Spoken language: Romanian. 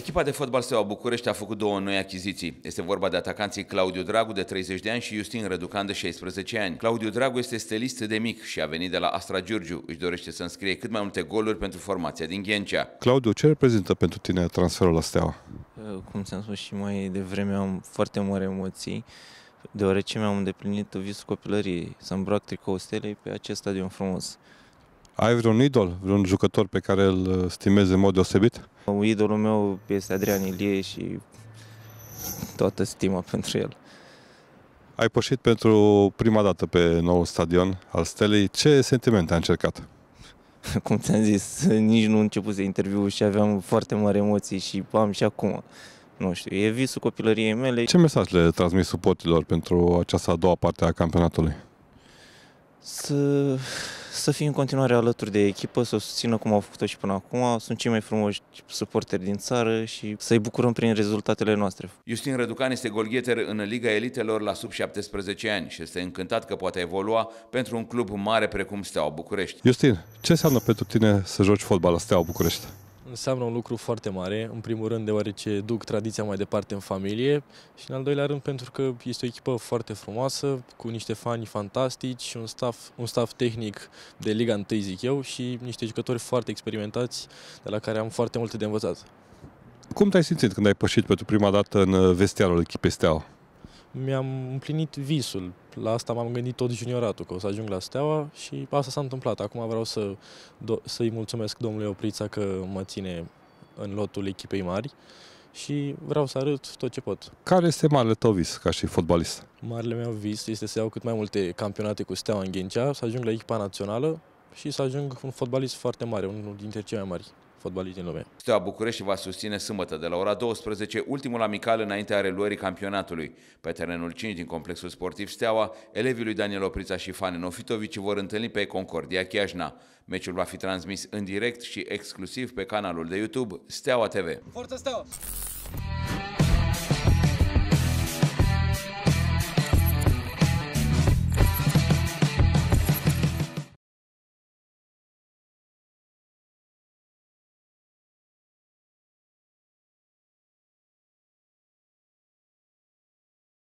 Echipa de fotbal Steaua București a făcut două noi achiziții. Este vorba de atacanții Claudiu Dragu de 30 de ani și Justin Răducan de 16 ani. Claudiu Dragu este stelist de mic și a venit de la Astra Giurgiu. Își dorește să înscrie cât mai multe goluri pentru formația din Ghencea. Claudiu, ce reprezintă pentru tine transferul la Steaua? Ă, cum ți-am spus și mai devreme, am foarte mari emoții deoarece mi-am îndeplinit visul copilăriei să îmbrac tricoul stelei pe acest stadion frumos. Ai vreun idol, vreun jucător pe care îl uh, stimezi în mod deosebit? Idolul meu este Adrian Ilie și toată stima pentru el. Ai pășit pentru prima dată pe nou stadion al Stelei. Ce sentimente ai încercat? Cum ți-am zis, nici nu începuse interviul și aveam foarte mari emoții și am și acum. Nu știu, e visul copilăriei mele. Ce mesaj le transmis suportilor pentru această a doua parte a campionatului? Să să fie în continuare alături de echipă, să o susțină cum au făcut-o și până acum. Sunt cei mai frumoși suporteri din țară și să-i bucurăm prin rezultatele noastre. Justin Răducan este golgheter în Liga Elitelor la sub 17 ani și este încântat că poate evolua pentru un club mare precum Steaua București. Justin, ce înseamnă pentru tine să joci fotbal la Steaua București? înseamnă un lucru foarte mare, în primul rând deoarece duc tradiția mai departe în familie și în al doilea rând pentru că este o echipă foarte frumoasă, cu niște fani fantastici, și un staff, un staff tehnic de Liga 1, zic eu, și niște jucători foarte experimentați, de la care am foarte multe de învățat. Cum te-ai simțit când ai pășit pentru prima dată în uh, vestiarul echipei Steaua? mi-am împlinit visul. La asta m-am gândit tot junioratul, că o să ajung la Steaua și asta s-a întâmplat. Acum vreau să, do- să-i mulțumesc domnului Oprița că mă ține în lotul echipei mari și vreau să arăt tot ce pot. Care este marele tău vis ca și fotbalist? Marele meu vis este să iau cât mai multe campionate cu Steaua în Ghencea, să ajung la echipa națională și să ajung un fotbalist foarte mare, unul dintre cei mai mari fotbalist din lume. Steaua București va susține sâmbătă de la ora 12 ultimul amical înaintea reluării campionatului. Pe terenul 5 din complexul sportiv Steaua, elevii lui Daniel Oprița și Fane Nofitovici vor întâlni pe Concordia Chiajna. Meciul va fi transmis în direct și exclusiv pe canalul de YouTube Steaua TV. Forță Steaua!